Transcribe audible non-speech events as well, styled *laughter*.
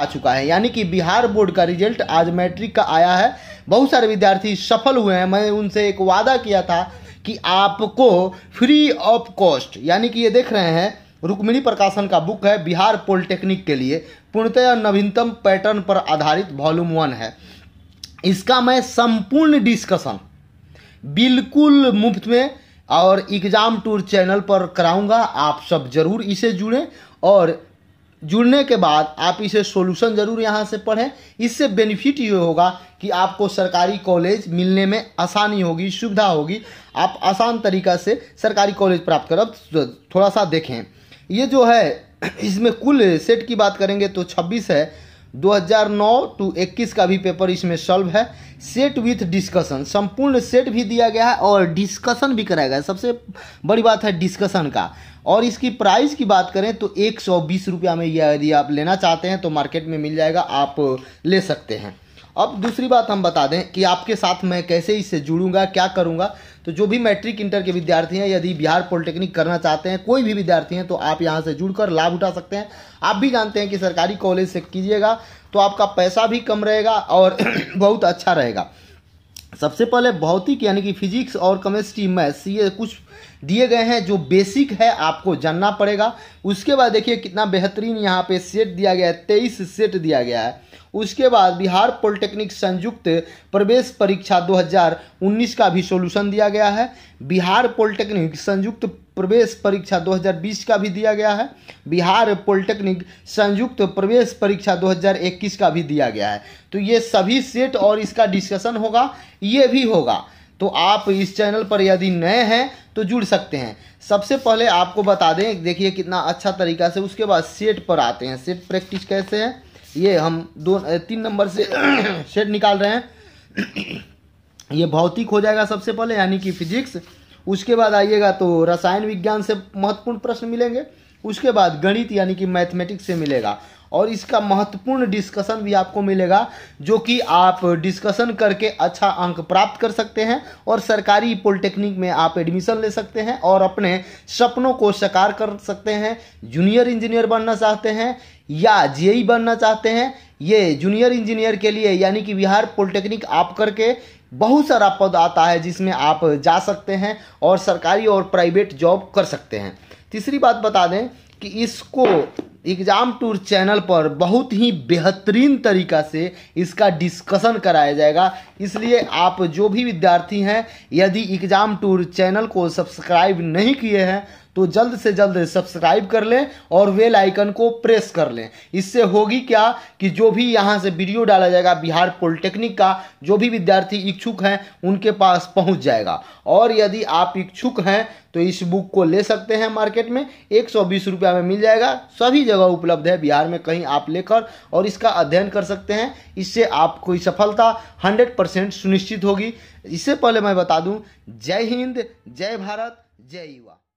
आ चुका है यानी कि बिहार बोर्ड का रिजल्ट आज मैट्रिक का आया है बहुत सारे विद्यार्थी सफल हुए हैं मैं उनसे एक वादा किया था कि आपको फ्री ऑफ कॉस्ट यानी कि ये देख रहे हैं रुक्मिणी प्रकाशन का बुक है बिहार पॉलिटेक्निक के लिए पूर्णतया नवीनतम पैटर्न पर आधारित वॉल्यूम वन है इसका मैं संपूर्ण डिस्कशन बिल्कुल मुफ्त में और एग्ज़ाम टूर चैनल पर कराऊंगा आप सब ज़रूर इसे जुड़ें और जुड़ने के बाद आप इसे सॉल्यूशन ज़रूर यहाँ से पढ़ें इससे बेनिफिट ये होगा कि आपको सरकारी कॉलेज मिलने में आसानी होगी सुविधा होगी आप आसान तरीका से सरकारी कॉलेज प्राप्त कर अब थोड़ा सा देखें ये जो है इसमें कुल सेट की बात करेंगे तो 26 है 2009 टू 21 का भी पेपर इसमें सॉल्व है सेट विथ डिस्कशन संपूर्ण सेट भी दिया गया है और डिस्कशन भी कराया गया है सबसे बड़ी बात है डिस्कशन का और इसकी प्राइस की बात करें तो एक सौ बीस रुपया में यह यदि आप लेना चाहते हैं तो मार्केट में मिल जाएगा आप ले सकते हैं अब दूसरी बात हम बता दें कि आपके साथ मैं कैसे इससे जुड़ूंगा क्या करूंगा तो जो भी मैट्रिक इंटर के विद्यार्थी हैं यदि बिहार पॉलिटेक्निक करना चाहते हैं कोई भी विद्यार्थी हैं तो आप यहाँ से जुड़कर लाभ उठा सकते हैं आप भी जानते हैं कि सरकारी कॉलेज से कीजिएगा तो आपका पैसा भी कम रहेगा और *clears throat* बहुत अच्छा रहेगा सबसे पहले भौतिक यानी कि फिजिक्स और केमिस्ट्री मैथ्स ये कुछ दिए गए हैं जो बेसिक है आपको जानना पड़ेगा उसके बाद देखिए कितना बेहतरीन यहाँ पे सेट दिया गया है तेईस सेट दिया गया है उसके बाद बिहार पॉलिटेक्निक संयुक्त प्रवेश परीक्षा 2019 का भी सोल्यूशन दिया गया है बिहार पॉलिटेक्निक संयुक्त प्रवेश परीक्षा 2020 का भी दिया गया है बिहार पॉलिटेक्निक संयुक्त प्रवेश परीक्षा 2021 का भी दिया गया है तो ये सभी सेट और इसका डिस्कशन होगा ये भी होगा तो आप इस चैनल पर यदि नए हैं तो जुड़ सकते हैं सबसे पहले आपको बता दें देखिए कितना अच्छा तरीका से उसके बाद सेट पर आते हैं सेट प्रैक्टिस कैसे है ये हम दो तीन नंबर से *clears throat* सेट निकाल रहे हैं *clears throat* ये भौतिक हो जाएगा सबसे पहले यानी कि फिजिक्स उसके बाद आइएगा तो रसायन विज्ञान से महत्वपूर्ण प्रश्न मिलेंगे उसके बाद गणित यानी कि मैथमेटिक्स से मिलेगा और इसका महत्वपूर्ण डिस्कशन भी आपको मिलेगा जो कि आप डिस्कशन करके अच्छा अंक प्राप्त कर सकते हैं और सरकारी पॉलिटेक्निक में आप एडमिशन ले सकते हैं और अपने सपनों को साकार कर सकते हैं जूनियर इंजीनियर बनना चाहते हैं या जेई e बनना चाहते हैं ये जूनियर इंजीनियर के लिए यानी कि बिहार पॉलिटेक्निक आप करके बहुत सारा पद आता है जिसमें आप जा सकते हैं और सरकारी और प्राइवेट जॉब कर सकते हैं तीसरी बात बता दें कि इसको एग्ज़ाम टूर चैनल पर बहुत ही बेहतरीन तरीका से इसका डिस्कशन कराया जाएगा इसलिए आप जो भी विद्यार्थी हैं यदि एग्ज़ाम टूर चैनल को सब्सक्राइब नहीं किए हैं तो जल्द से जल्द सब्सक्राइब कर लें और वेल आइकन को प्रेस कर लें इससे होगी क्या कि जो भी यहाँ से वीडियो डाला जाएगा बिहार पॉलिटेक्निक का जो भी विद्यार्थी इच्छुक हैं उनके पास पहुँच जाएगा और यदि आप इच्छुक हैं तो इस बुक को ले सकते हैं मार्केट में एक सौ बीस रुपया में मिल जाएगा सभी जगह उपलब्ध है बिहार में कहीं आप लेकर और इसका अध्ययन कर सकते हैं इससे आपको सफलता हंड्रेड परसेंट सुनिश्चित होगी इससे पहले मैं बता दूं जय हिंद जय भारत जय युवा